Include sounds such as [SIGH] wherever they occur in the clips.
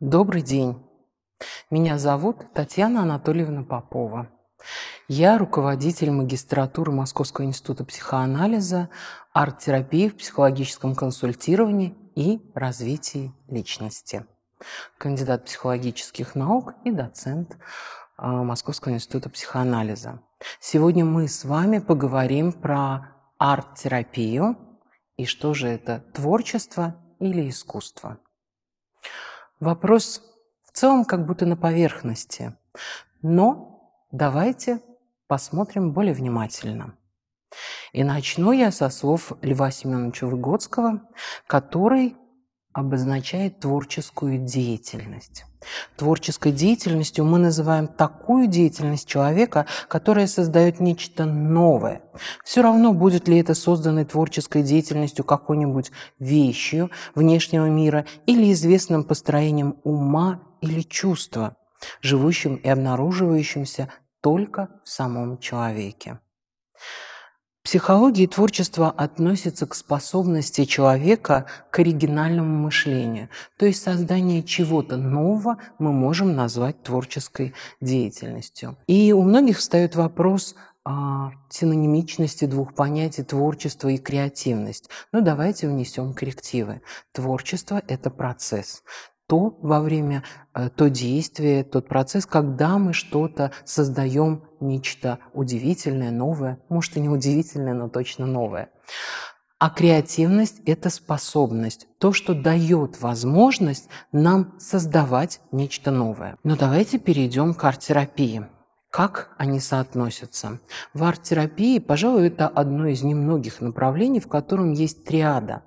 Добрый день. Меня зовут Татьяна Анатольевна Попова. Я руководитель магистратуры Московского института психоанализа, арт-терапии в психологическом консультировании и развитии личности. Кандидат психологических наук и доцент а, Московского института психоанализа. Сегодня мы с вами поговорим про арт-терапию и что же это творчество или искусство. Вопрос в целом как будто на поверхности. Но давайте посмотрим более внимательно. И начну я со слов Льва Семеновича Выгодского, который обозначает творческую деятельность. Творческой деятельностью мы называем такую деятельность человека, которая создает нечто новое. Все равно, будет ли это созданной творческой деятельностью какой-нибудь вещью внешнего мира или известным построением ума или чувства, живущим и обнаруживающимся только в самом человеке психологии творчество относится к способности человека к оригинальному мышлению, то есть создание чего-то нового мы можем назвать творческой деятельностью. И у многих встает вопрос, о синонимичности двух понятий творчество и креативность. Но ну, давайте внесем коррективы. Творчество – это процесс то во время, э, то действие, тот процесс, когда мы что-то создаем, нечто удивительное, новое, может и не удивительное, но точно новое. А креативность – это способность, то, что дает возможность нам создавать нечто новое. Но давайте перейдем к арт-терапии. Как они соотносятся? В арт-терапии, пожалуй, это одно из немногих направлений, в котором есть триада.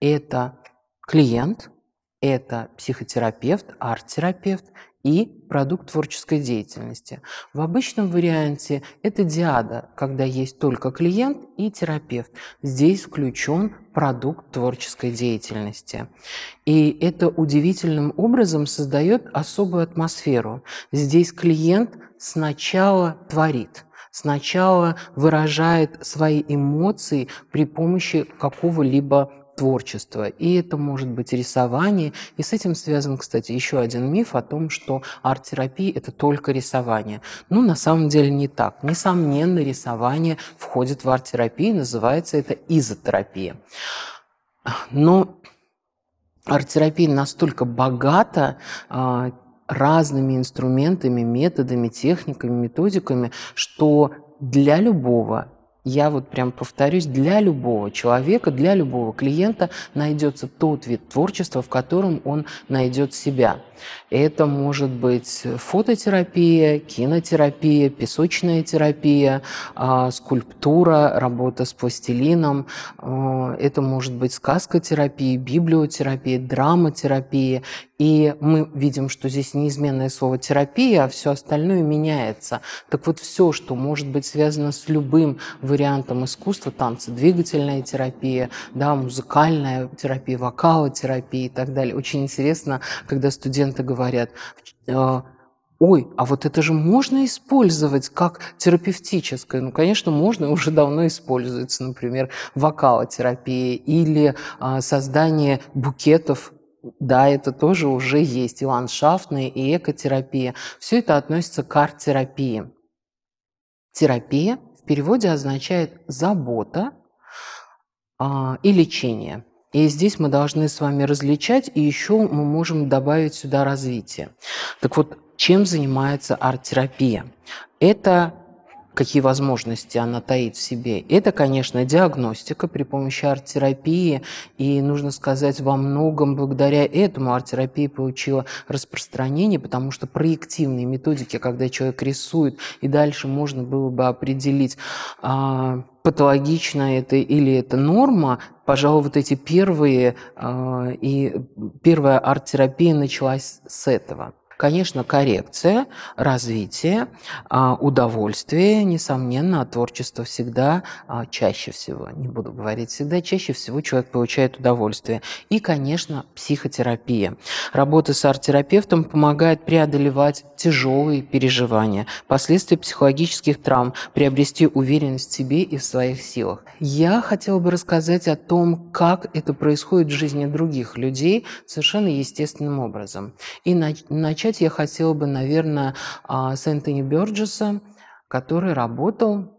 Это клиент – это психотерапевт, арт-терапевт и продукт творческой деятельности. В обычном варианте это диада, когда есть только клиент и терапевт. Здесь включен продукт творческой деятельности. И это удивительным образом создает особую атмосферу. Здесь клиент сначала творит – сначала выражает свои эмоции при помощи какого-либо творчество. И это может быть рисование. И с этим связан, кстати, еще один миф о том, что арт-терапия – это только рисование. Ну, на самом деле не так. Несомненно, рисование входит в арт-терапию, называется это изотерапия. Но арт-терапия настолько богата а, разными инструментами, методами, техниками, методиками, что для любого я вот прям повторюсь, для любого человека, для любого клиента найдется тот вид творчества, в котором он найдет себя. Это может быть фототерапия, кинотерапия, песочная терапия, а, скульптура, работа с пластилином. А, это может быть сказкотерапия, библиотерапия, драматерапия. И мы видим, что здесь неизменное слово терапия, а все остальное меняется. Так вот, все, что может быть связано с любым вариантам искусства танцы двигательная терапия, да, музыкальная терапия, вокалотерапия и так далее. Очень интересно, когда студенты говорят, «Э, ой, а вот это же можно использовать как терапевтическое. Ну, конечно, можно, [LAUGHS] уже давно используется, например, вокалотерапия или а, создание букетов да, это тоже уже есть и ландшафтная, и экотерапия. Все это относится к арт-терапии. Терапия переводе означает забота а, и лечение. И здесь мы должны с вами различать, и еще мы можем добавить сюда развитие. Так вот, чем занимается арт-терапия? Это какие возможности она таит в себе. Это, конечно, диагностика при помощи арт-терапии, и, нужно сказать, во многом благодаря этому арт-терапия получила распространение, потому что проективные методики, когда человек рисует, и дальше можно было бы определить, а, патологично это или это норма, пожалуй, вот эти первые, а, и первая арт-терапия началась с этого. Конечно, коррекция, развитие, а, удовольствие, несомненно, от а творчества всегда, а, чаще всего, не буду говорить всегда, чаще всего человек получает удовольствие. И, конечно, психотерапия. Работа с арт-терапевтом помогает преодолевать тяжелые переживания, последствия психологических травм, приобрести уверенность в себе и в своих силах. Я хотела бы рассказать о том, как это происходит в жизни других людей совершенно естественным образом. И начать начать я хотела бы, наверное, а, с Энтони Бёрджеса, который работал,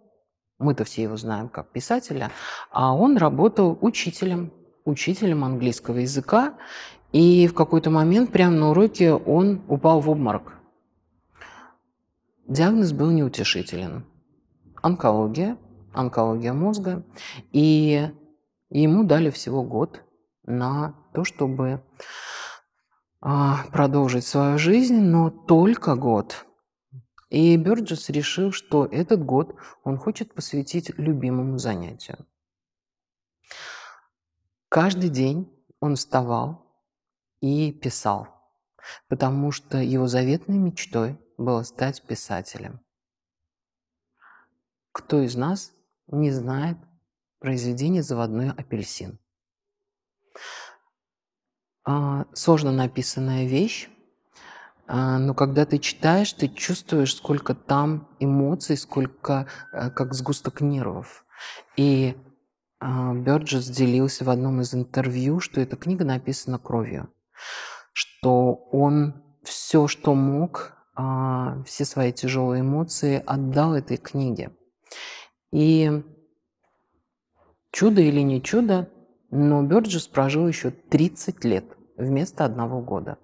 мы-то все его знаем как писателя, а он работал учителем, учителем английского языка, и в какой-то момент прямо на уроке он упал в обморок. Диагноз был неутешителен. Онкология, онкология мозга. И ему дали всего год на то, чтобы а, продолжить свою жизнь, но только год. И Бёрджес решил, что этот год он хочет посвятить любимому занятию. Каждый день он вставал и писал, потому что его заветной мечтой было стать писателем. Кто из нас не знает произведение «Заводной апельсин»? А, сложно написанная вещь, а, но когда ты читаешь, ты чувствуешь, сколько там эмоций, сколько а, как сгусток нервов. И Бёрджес делился в одном из интервью, что эта книга написана кровью, что он все, что мог, все свои тяжелые эмоции отдал этой книге. И чудо или не чудо, но Бёрджес прожил еще 30 лет вместо одного года.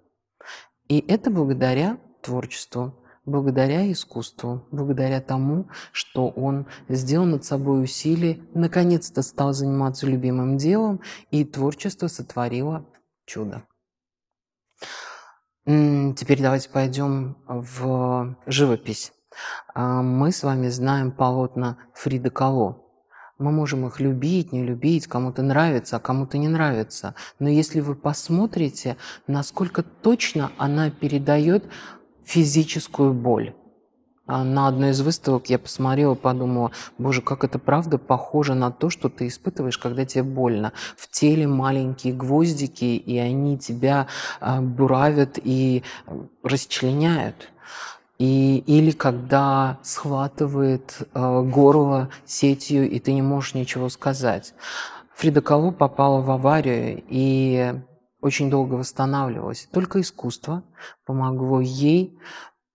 И это благодаря творчеству, благодаря искусству, благодаря тому, что он сделал над собой усилия, наконец-то стал заниматься любимым делом, и творчество сотворило чудо. Теперь давайте пойдем в живопись. А, мы с вами знаем полотна Фрида Кало, мы можем их любить, не любить, кому-то нравится, а кому-то не нравится. Но если вы посмотрите, насколько точно она передает физическую боль. А, на одной из выставок я посмотрела, подумала, боже, как это правда похоже на то, что ты испытываешь, когда тебе больно. В теле маленькие гвоздики, и они тебя а, буравят и а, расчленяют и, или когда схватывает э, горло сетью, и ты не можешь ничего сказать. Фрида Кало попала в аварию и очень долго восстанавливалась. Только искусство помогло ей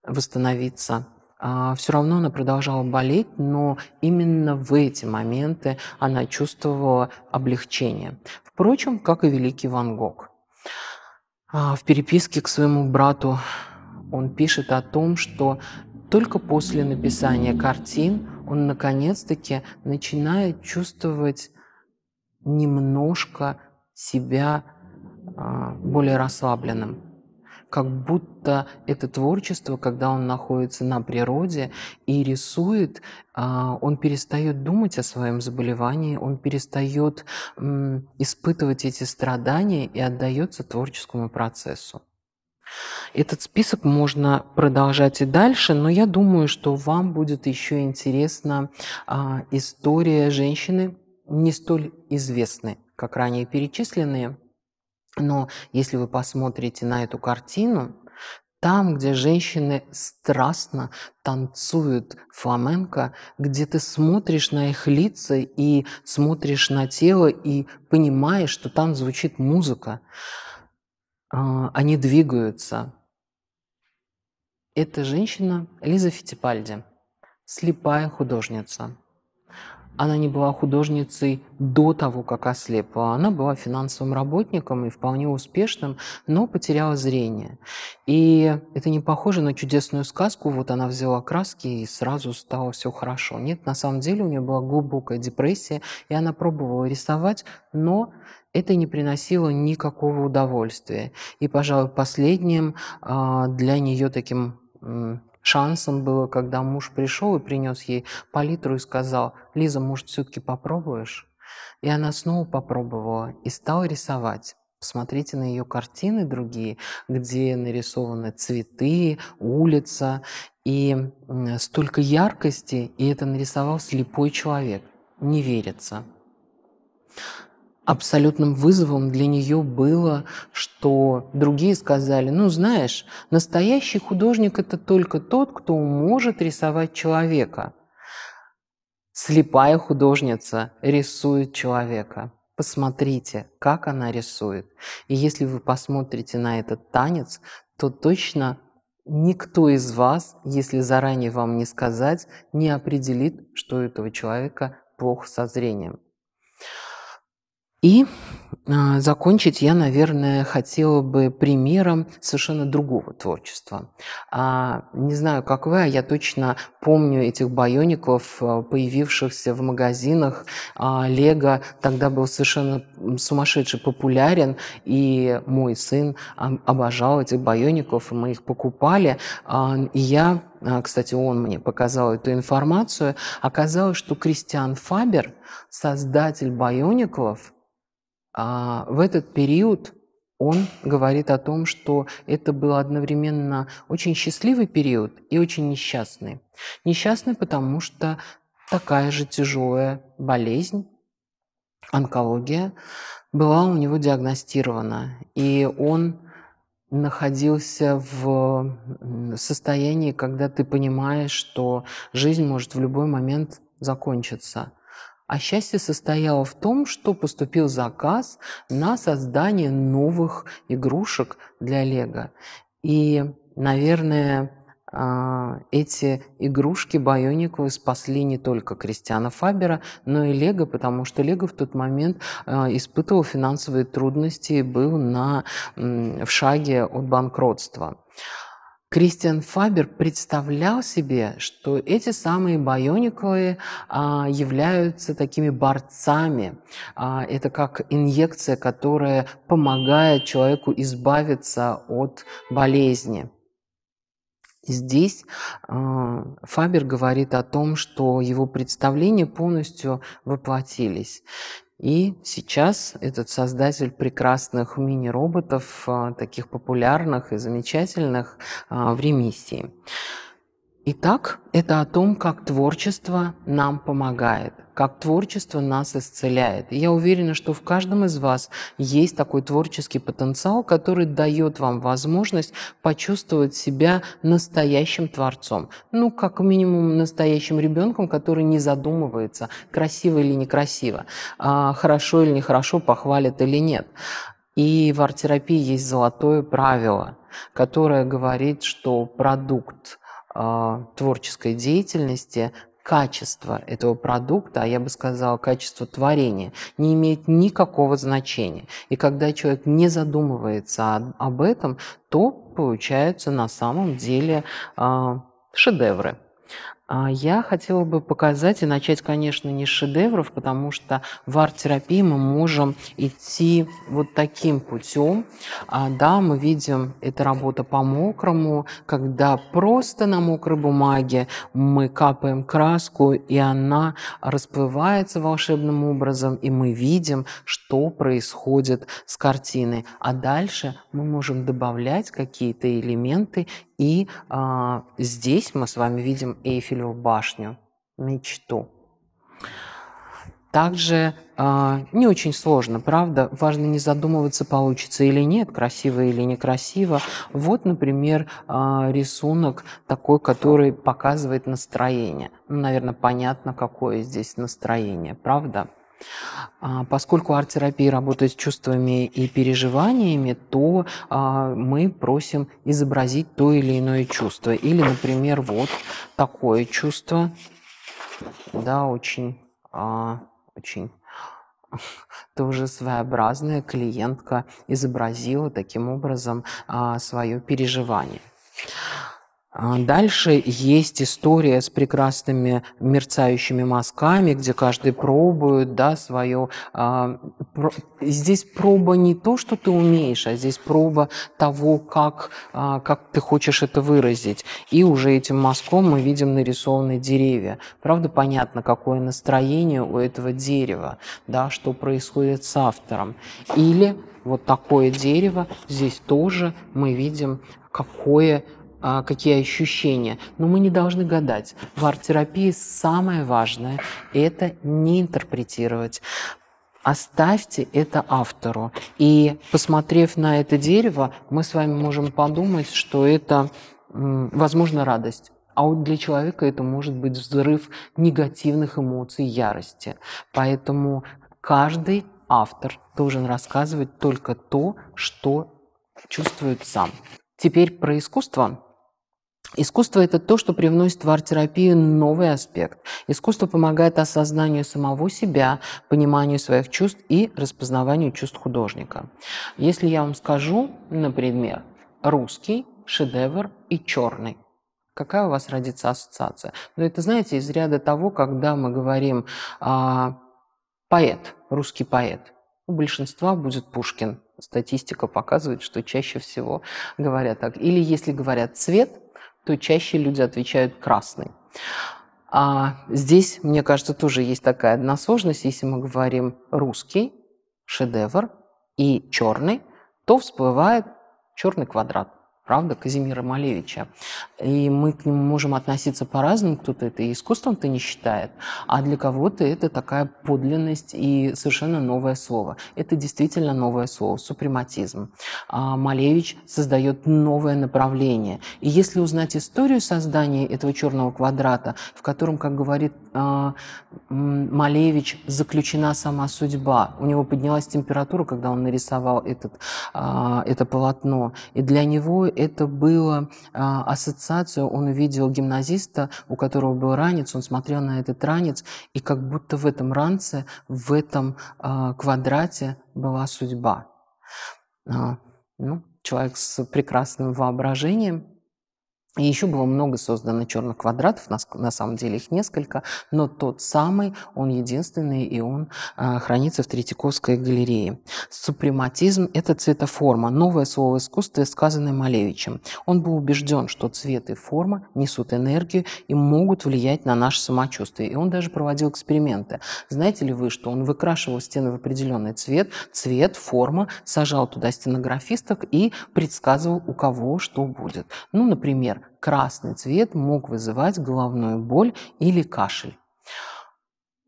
восстановиться. А, все равно она продолжала болеть, но именно в эти моменты она чувствовала облегчение. Впрочем, как и великий Ван Гог. А, в переписке к своему брату он пишет о том, что только после написания картин он наконец-таки начинает чувствовать немножко себя а, более расслабленным. Как будто это творчество, когда он находится на природе и рисует, а, он перестает думать о своем заболевании, он перестает испытывать эти страдания и отдается творческому процессу. Этот список можно продолжать и дальше, но я думаю, что вам будет еще интересна а, история женщины, не столь известной, как ранее перечисленные. Но если вы посмотрите на эту картину, там, где женщины страстно танцуют фламенко, где ты смотришь на их лица и смотришь на тело и понимаешь, что там звучит музыка. А, они двигаются. Это женщина Лиза Фитипальди, слепая художница. Она не была художницей до того, как ослепла. Она была финансовым работником и вполне успешным, но потеряла зрение. И это не похоже на чудесную сказку. Вот она взяла краски и сразу стало все хорошо. Нет, на самом деле у нее была глубокая депрессия, и она пробовала рисовать, но это не приносило никакого удовольствия. И, пожалуй, последним а, для нее таким шансом было, когда муж пришел и принес ей палитру и сказал, «Лиза, может, все-таки попробуешь?» И она снова попробовала и стала рисовать. Посмотрите на ее картины другие, где нарисованы цветы, улица и столько яркости, и это нарисовал слепой человек. Не верится. Абсолютным вызовом для нее было, что другие сказали, ну знаешь, настоящий художник это только тот, кто может рисовать человека. Слепая художница рисует человека. Посмотрите, как она рисует. И если вы посмотрите на этот танец, то точно никто из вас, если заранее вам не сказать, не определит, что у этого человека плохо со зрением. И а, закончить я, наверное, хотела бы примером совершенно другого творчества. А, не знаю, как вы, а я точно помню этих байоников, а, появившихся в магазинах. Лего тогда был совершенно сумасшедше популярен, и мой сын обожал этих байоников, мы их покупали. И я кстати, он мне показал эту информацию, оказалось, что Кристиан Фабер, создатель байониклов, а, в этот период он говорит о том, что это был одновременно очень счастливый период и очень несчастный. Несчастный, потому что такая же тяжелая болезнь, онкология, была у него диагностирована. И он находился в состоянии, когда ты понимаешь, что жизнь может в любой момент закончиться – а счастье состояло в том, что поступил заказ на создание новых игрушек для Лего. И, наверное, а, эти игрушки Байониковы спасли не только Кристиана Фабера, но и Лего, потому что Лего в тот момент а, испытывал финансовые трудности и был на, в шаге от банкротства. Кристиан Фабер представлял себе, что эти самые байониклы а, являются такими борцами. А, это как инъекция, которая помогает человеку избавиться от болезни. Здесь э, Фабер говорит о том, что его представления полностью воплотились. И сейчас этот создатель прекрасных мини-роботов, а, таких популярных и замечательных, а, в ремиссии. Итак, это о том, как творчество нам помогает, как творчество нас исцеляет. И я уверена, что в каждом из вас есть такой творческий потенциал, который дает вам возможность почувствовать себя настоящим творцом. Ну, как минимум, настоящим ребенком, который не задумывается, красиво или некрасиво, а хорошо или нехорошо, похвалит или нет. И в арт-терапии есть золотое правило, которое говорит, что продукт – а, творческой деятельности качество этого продукта, а я бы сказала качество творения, не имеет никакого значения. И когда человек не задумывается об этом, то получаются на самом деле а, шедевры. А, я хотела бы показать и начать, конечно, не с шедевров, потому что в арт-терапии мы можем идти вот таким путем. А, да, мы видим, это работа по мокрому, когда просто на мокрой бумаге мы капаем краску, и она расплывается волшебным образом, и мы видим, что происходит с картиной. А дальше мы можем добавлять какие-то элементы, и а, здесь мы с вами видим Эйфелю свою башню, мечту. Также э, не очень сложно, правда, важно не задумываться, получится или нет, красиво или некрасиво. Вот, например, э, рисунок такой, который показывает настроение. Ну, наверное, понятно, какое здесь настроение, правда? А, поскольку арт-терапия работает с чувствами и переживаниями, то а, мы просим изобразить то или иное чувство. Или, например, вот такое чувство, да, очень, а, очень [LAUGHS] тоже своеобразная клиентка изобразила таким образом свое переживание. А дальше есть история с прекрасными мерцающими мазками, где каждый пробует да, свое... А, здесь проба не то, что ты умеешь, а здесь проба того, как, а, как ты хочешь это выразить. И уже этим мазком мы видим нарисованные деревья. Правда, понятно, какое настроение у этого дерева, да, что происходит с автором. Или вот такое дерево, здесь тоже мы видим, какое а, какие ощущения. Но ну, мы не должны гадать. В арт-терапии самое важное – это не интерпретировать. Оставьте это автору. И посмотрев на это дерево, мы с вами можем подумать, что это, возможно, радость. А вот для человека это может быть взрыв негативных эмоций, ярости. Поэтому каждый автор должен рассказывать только то, что чувствует сам. Теперь про искусство. Искусство – это то, что привносит в арт-терапию новый аспект. Искусство помогает осознанию самого себя, пониманию своих чувств и распознаванию чувств художника. Если я вам скажу, например, русский, шедевр и черный, какая у вас родится ассоциация? Но ну, это, знаете, из ряда того, когда мы говорим а, «поэт», «русский поэт». У большинства будет Пушкин. Статистика показывает, что чаще всего говорят так. Или если говорят «цвет», то чаще люди отвечают красный. А здесь, мне кажется, тоже есть такая одна сложность. Если мы говорим русский шедевр и черный, то всплывает черный квадрат правда, Казимира Малевича. И мы к нему можем относиться по-разному, кто-то это искусством-то не считает, а для кого-то это такая подлинность и совершенно новое слово. Это действительно новое слово, супрематизм. А Малевич создает новое направление. И если узнать историю создания этого черного квадрата, в котором, как говорит а, Малевич, заключена сама судьба, у него поднялась температура, когда он нарисовал этот, а, это полотно, и для него это было а, ассоциацию, он увидел гимназиста, у которого был ранец, он смотрел на этот ранец, и как будто в этом ранце, в этом а, квадрате была судьба. А, ну, человек с прекрасным воображением, и еще было много создано черных квадратов, на, самом деле их несколько, но тот самый, он единственный, и он а, хранится в Третьяковской галерее. Супрематизм – это цветоформа, новое слово искусства, сказанное Малевичем. Он был убежден, что цвет и форма несут энергию и могут влиять на наше самочувствие. И он даже проводил эксперименты. Знаете ли вы, что он выкрашивал стены в определенный цвет, цвет, форма, сажал туда стенографисток и предсказывал, у кого что будет. Ну, например, красный цвет мог вызывать головную боль или кашель.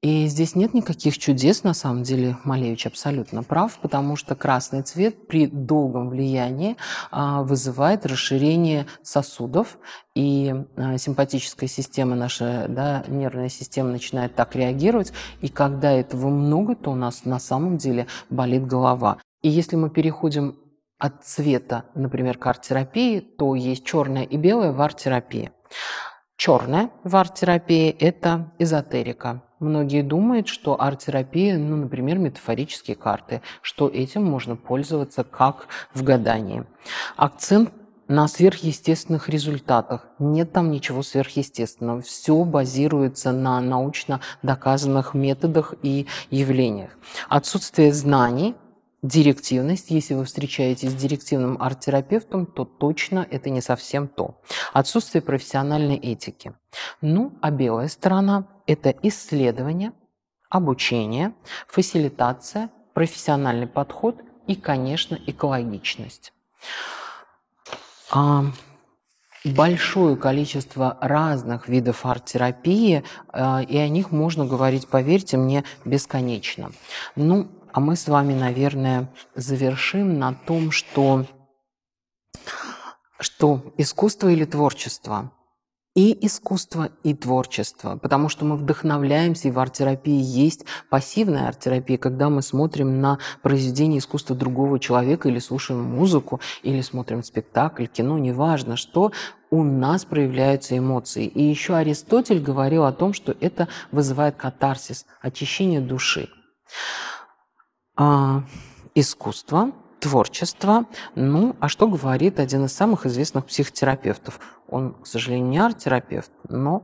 И здесь нет никаких чудес, на самом деле, Малевич абсолютно прав, потому что красный цвет при долгом влиянии а, вызывает расширение сосудов, и а, симпатическая система, наша да, нервная система начинает так реагировать, и когда этого много, то у нас на самом деле болит голова. И если мы переходим от цвета, например, к арт-терапии, то есть черная и белая в арт-терапии. Черное в арт-терапии – это эзотерика. Многие думают, что арт-терапия, ну, например, метафорические карты, что этим можно пользоваться как в гадании. Акцент на сверхъестественных результатах. Нет там ничего сверхъестественного. Все базируется на научно доказанных методах и явлениях. Отсутствие знаний Директивность. Если вы встречаетесь с директивным арт-терапевтом, то точно это не совсем то. Отсутствие профессиональной этики. Ну, а белая сторона – это исследование, обучение, фасилитация, профессиональный подход и, конечно, экологичность. А, большое количество разных видов арт-терапии, а, и о них можно говорить, поверьте мне, бесконечно. Ну, а мы с вами, наверное, завершим на том, что, что искусство или творчество – и искусство, и творчество, потому что мы вдохновляемся, и в арт-терапии есть пассивная арт-терапия, когда мы смотрим на произведение искусства другого человека или слушаем музыку, или смотрим спектакль, кино, неважно что, у нас проявляются эмоции. И еще Аристотель говорил о том, что это вызывает катарсис, очищение души а, искусство, творчество. Ну, а что говорит один из самых известных психотерапевтов? Он, к сожалению, не арт-терапевт, но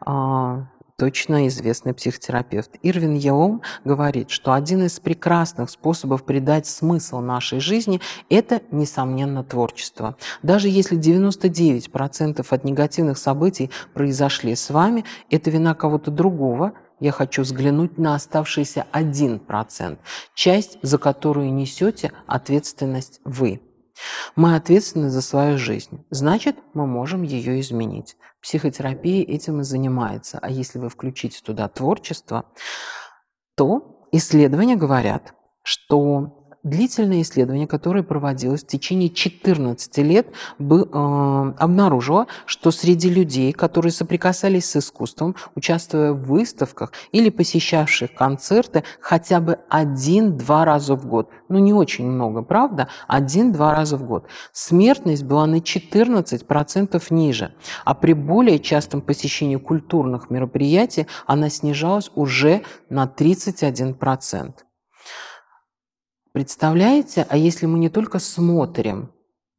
а, точно известный психотерапевт. Ирвин Яум говорит, что один из прекрасных способов придать смысл нашей жизни – это, несомненно, творчество. Даже если 99% от негативных событий произошли с вами, это вина кого-то другого – я хочу взглянуть на оставшийся один процент, часть, за которую несете ответственность вы. Мы ответственны за свою жизнь, значит, мы можем ее изменить. Психотерапия этим и занимается, а если вы включите туда творчество, то исследования говорят, что длительное исследование, которое проводилось в течение 14 лет, э, обнаружило, что среди людей, которые соприкасались с искусством, участвуя в выставках или посещавших концерты хотя бы один-два раза в год, ну не очень много, правда, один-два раза в год, смертность была на 14% ниже, а при более частом посещении культурных мероприятий она снижалась уже на 31%. Представляете, а если мы не только смотрим,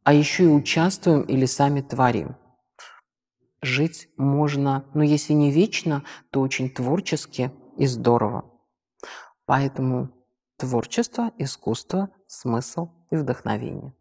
а еще и участвуем или сами творим? Жить можно, но если не вечно, то очень творчески и здорово. Поэтому творчество, искусство, смысл и вдохновение.